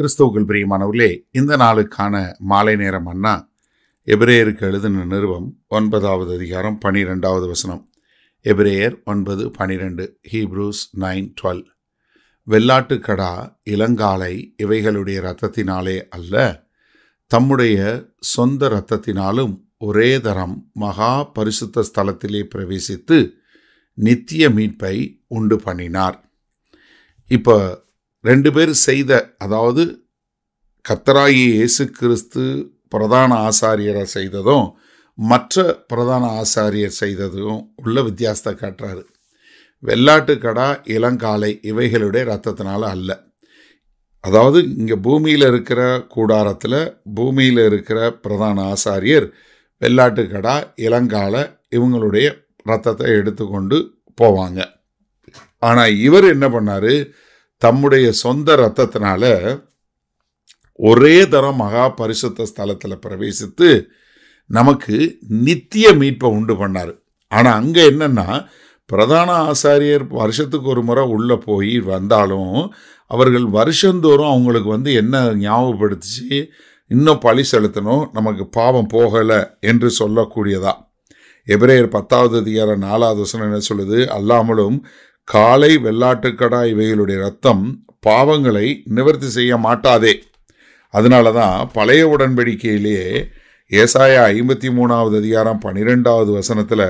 கிறிஸ்தவுகள் பிரியமானவர்களே இந்த நாளுக்கான மாலை நேரம் அண்ணா எபிரேயருக்கு எழுதின நிறுவம் ஒன்பதாவது அதிகாரம் பனிரெண்டாவது வசனம் எபிரேயர் ஒன்பது பனிரெண்டு ஹீப்ரூஸ் நைன் டுவெல் வெள்ளாட்டுக்கடா இளங்காலை இவைகளுடைய இரத்தத்தினாலே அல்ல தம்முடைய சொந்த இரத்தத்தினாலும் ஒரே தரம் மகா பரிசுத்த ஸ்தலத்திலே பிரவேசித்து நித்திய மீட்பை உண்டு பண்ணினார் இப்போ ரெண்டு பேர் செய்த அதாவது கத்தராயி இயேசு கிறிஸ்து பிரதான ஆசாரியரை செய்ததும் மற்ற பிரதான ஆசாரியர் செய்ததும் உள்ள வித்தியாசத்தை காட்டுறாரு வெள்ளாட்டு கடா இளங்காலை இவைகளுடைய ரத்தத்தினால அல்ல அதாவது இங்கே பூமியில் இருக்கிற கூடாரத்தில் பூமியில் இருக்கிற பிரதான ஆசாரியர் வெள்ளாட்டு கடா இளங்கால இவங்களுடைய ரத்தத்தை எடுத்துக்கொண்டு போவாங்க ஆனால் இவர் என்ன பண்ணார் தம்முடைய சொந்த ரத்தத்தினால ஒரே தரம் மகா பரிசுத்த ஸ்தலத்தில் பிரவேசித்து நமக்கு நித்திய மீட்பை உண்டு பண்ணார் ஆனால் அங்கே என்னென்னா பிரதான ஆசாரியர் வருஷத்துக்கு ஒரு முறை உள்ளே போய் வந்தாலும் அவர்கள் வருஷந்தோறும் அவங்களுக்கு வந்து என்ன ஞாபகப்படுத்திச்சு இன்னும் பழி செலுத்தணும் நமக்கு பாவம் போகலை என்று சொல்லக்கூடியதா எபிரேயர் பத்தாவது அதிகார நாலாவது வசனம் என்ன சொல்லுது அல்லாமலும் காலை வெள்ளாட்டுக்கடா இவைகளுடைய ரத்தம் பாவங்களை நிவர்த்தி செய்ய மாட்டாதே அதனால தான் பழைய உடன்படிக்கையிலேயே ஏசாய ஐம்பத்தி மூணாவது அதிகாரம் பன்னிரெண்டாவது வசனத்தில்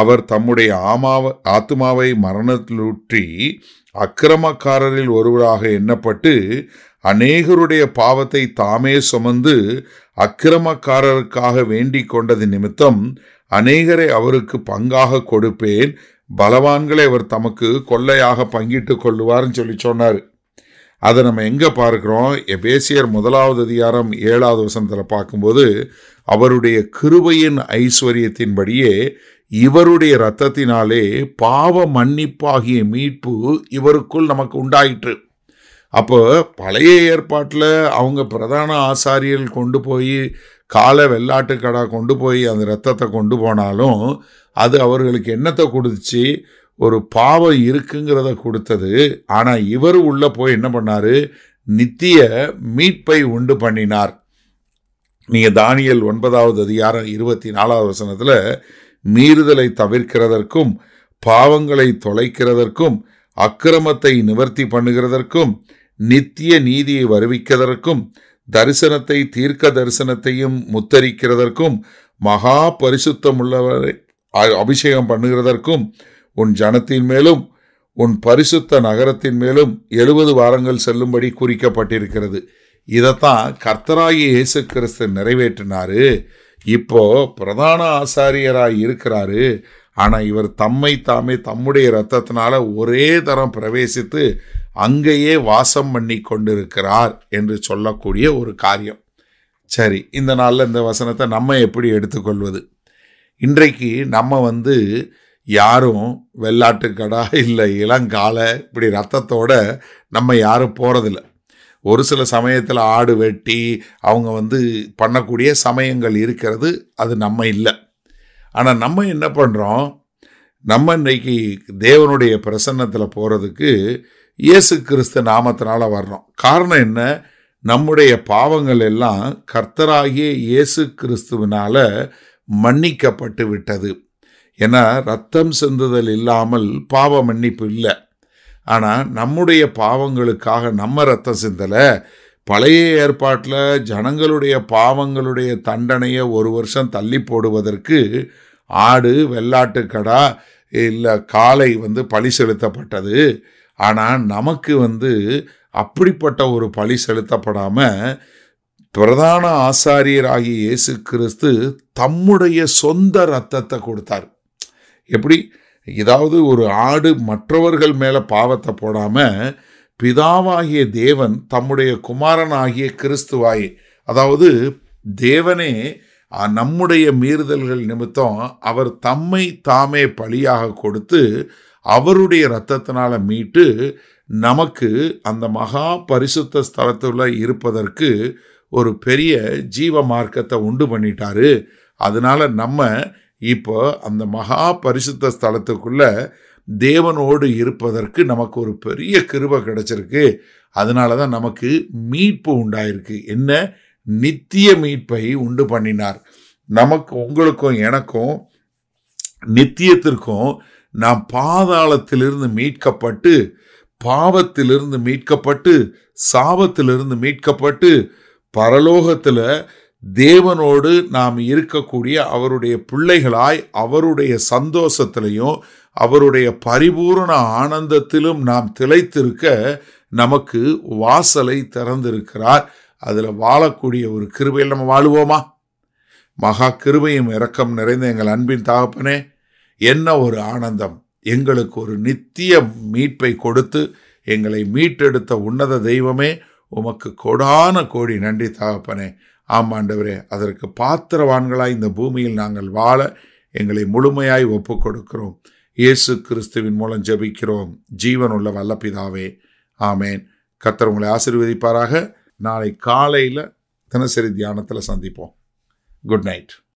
அவர் தம்முடைய ஆமாவ ஆத்மாவை மரணத்திலூற்றி அக்கிரமக்காரரில் ஒருவராக எண்ணப்பட்டு அநேகருடைய பாவத்தை தாமே சுமந்து அக்கிரமக்காரருக்காக வேண்டிக் கொண்டது நிமித்தம் அநேகரை அவருக்கு பங்காக கொடுப்பேன் பலவான்களை அவர் தமக்கு கொள்ளையாக பங்கிட்டு கொள்ளுவார்னு சொல்லி சொன்னார் அதை நம்ம எங்கே பார்க்குறோம் எபேசியர் முதலாவது அதிகாரம் ஏழாவது வசனத்தில் பார்க்கும்போது அவருடைய கிருபையின் ஐஸ்வர்யத்தின்படியே இவருடைய இரத்தத்தினாலே பாவ மன்னிப்பாகிய மீட்பு இவருக்குள் நமக்கு உண்டாயிற்று அப்போ பழைய ஏற்பாட்டில் அவங்க பிரதான ஆசாரியல் கொண்டு போய் காலை வெள்ளாட்டுக்கடா கொண்டு போய் அந்த ரத்தத்தை கொண்டு போனாலும் அது அவர்களுக்கு என்னத்தை கொடுத்துச்சு ஒரு பாவம் இருக்குங்கிறத கொடுத்தது ஆனால் இவர் உள்ளே போய் என்ன பண்ணார் நித்திய மீட்பை உண்டு பண்ணினார் நீங்கள் தானியல் ஒன்பதாவது அதிகாரம் இருபத்தி நாலாவது வசனத்தில் மீறுதலை தவிர்க்கிறதற்கும் பாவங்களை தொலைக்கிறதற்கும் அக்கிரமத்தை நிவர்த்தி பண்ணுகிறதற்கும் நித்திய நீதியை வருவிக்கிறதற்கும் தரிசனத்தை தீர்க்க தரிசனத்தையும் முத்தரிக்கிறதற்கும் மகா பரிசுத்தம் உள்ளவரை அபிஷேகம் பண்ணுகிறதற்கும் உன் ஜனத்தின் மேலும் உன் பரிசுத்த நகரத்தின் மேலும் எழுபது வாரங்கள் செல்லும்படி குறிக்கப்பட்டிருக்கிறது இதைத்தான் கர்த்தராகி இயேசு கிறிஸ்து நிறைவேற்றினாரு இப்போ பிரதான ஆசாரியராக இருக்கிறாரு ஆனால் இவர் தம்மை தாமே தம்முடைய இரத்தத்தினால ஒரே தரம் பிரவேசித்து அங்கேயே வாசம் பண்ணி கொண்டிருக்கிறார் என்று சொல்லக்கூடிய ஒரு காரியம் சரி இந்த நாளில் இந்த வசனத்தை நம்ம எப்படி எடுத்துக்கொள்வது இன்றைக்கு நம்ம வந்து யாரும் வெள்ளாட்டுக்கடா இல்லை இளங்காலை இப்படி ரத்தத்தோட நம்ம யாரும் போகிறதில்ல ஒரு சில சமயத்தில் ஆடு வெட்டி அவங்க வந்து பண்ணக்கூடிய சமயங்கள் இருக்கிறது அது நம்ம இல்லை ஆனால் நம்ம என்ன பண்ணுறோம் நம்ம இன்றைக்கி தேவனுடைய பிரசன்னத்தில் போகிறதுக்கு இயேசு கிறிஸ்து நாமத்தினால வர்றோம் காரணம் என்ன நம்முடைய பாவங்கள் எல்லாம் கர்த்தராகிய இயேசு கிறிஸ்துவினால மன்னிக்கப்பட்டு விட்டது ஏன்னா ரத்தம் சிந்துதல் இல்லாமல் பாவ மன்னிப்பு இல்லை ஆனால் நம்முடைய பாவங்களுக்காக நம்ம ரத்தம் சிந்தலை பழைய ஏற்பாட்டில் ஜனங்களுடைய பாவங்களுடைய தண்டனையை ஒரு வருஷம் தள்ளி போடுவதற்கு ஆடு வெள்ளாட்டுக்கடா இல்லை காலை வந்து பழி செலுத்தப்பட்டது ஆனால் நமக்கு வந்து அப்படிப்பட்ட ஒரு பழி செலுத்தப்படாமல் பிரதான ஆசாரியராகிய இயேசு கிறிஸ்து தம்முடைய சொந்த ரத்தத்தை கொடுத்தார் எப்படி ஏதாவது ஒரு ஆடு மற்றவர்கள் மேலே பாவத்தை போடாமல் பிதாவாகிய தேவன் தம்முடைய குமாரனாகிய கிறிஸ்துவாயே அதாவது தேவனே நம்முடைய மீறுதல்கள் நிமித்தம் அவர் தம்மை தாமே பலியாக கொடுத்து அவருடைய இரத்தத்தினால மீட்டு நமக்கு அந்த மகா பரிசுத்த ஸ்தலத்தில் இருப்பதற்கு ஒரு பெரிய ஜீவ மார்க்கத்தை உண்டு பண்ணிட்டாரு அதனால் நம்ம இப்போ அந்த மகா பரிசுத்த ஸ்தலத்துக்குள்ளே தேவனோடு இருப்பதற்கு நமக்கு ஒரு பெரிய கிருபை கிடச்சிருக்கு அதனால தான் நமக்கு மீட்பு உண்டாயிருக்கு என்ன நித்திய மீட்பை உண்டு பண்ணினார் நமக்கு உங்களுக்கும் எனக்கும் நித்தியத்திற்கும் நாம் பாதாளத்திலிருந்து மீட்கப்பட்டு பாவத்திலிருந்து மீட்கப்பட்டு சாபத்திலிருந்து மீட்கப்பட்டு பரலோகத்தில் தேவனோடு நாம் இருக்கக்கூடிய அவருடைய பிள்ளைகளாய் அவருடைய சந்தோஷத்திலையும் அவருடைய பரிபூர்ண ஆனந்தத்திலும் நாம் திளைத்திருக்க நமக்கு வாசலை திறந்திருக்கிறார் அதில் வாழக்கூடிய ஒரு கிருபையில் நம்ம வாழுவோமா மகா கிருபையும் இரக்கம் நிறைந்த எங்கள் அன்பின் தகப்பனே என்ன ஒரு ஆனந்தம் எங்களுக்கு ஒரு நித்திய மீட்பை கொடுத்து எங்களை மீட்டெடுத்த உன்னத தெய்வமே உமக்கு கொடான கோடி நன்றி தகப்பனே ஆமாண்டவரே அதற்கு பாத்திரவான்களாய் இந்த பூமியில் நாங்கள் வாழ எங்களை முழுமையாய் ஒப்பு கொடுக்கிறோம் இயேசு கிறிஸ்துவின் மூலம் ஜபிக்கிறோம் ஜீவன் உள்ள வல்லப்பிதாவே ஆமேன் கத்தர் உங்களை ஆசீர்வதிப்பாராக நாளை காலையில் தினசரி தியானத்தில் சந்திப்போம் குட் நைட்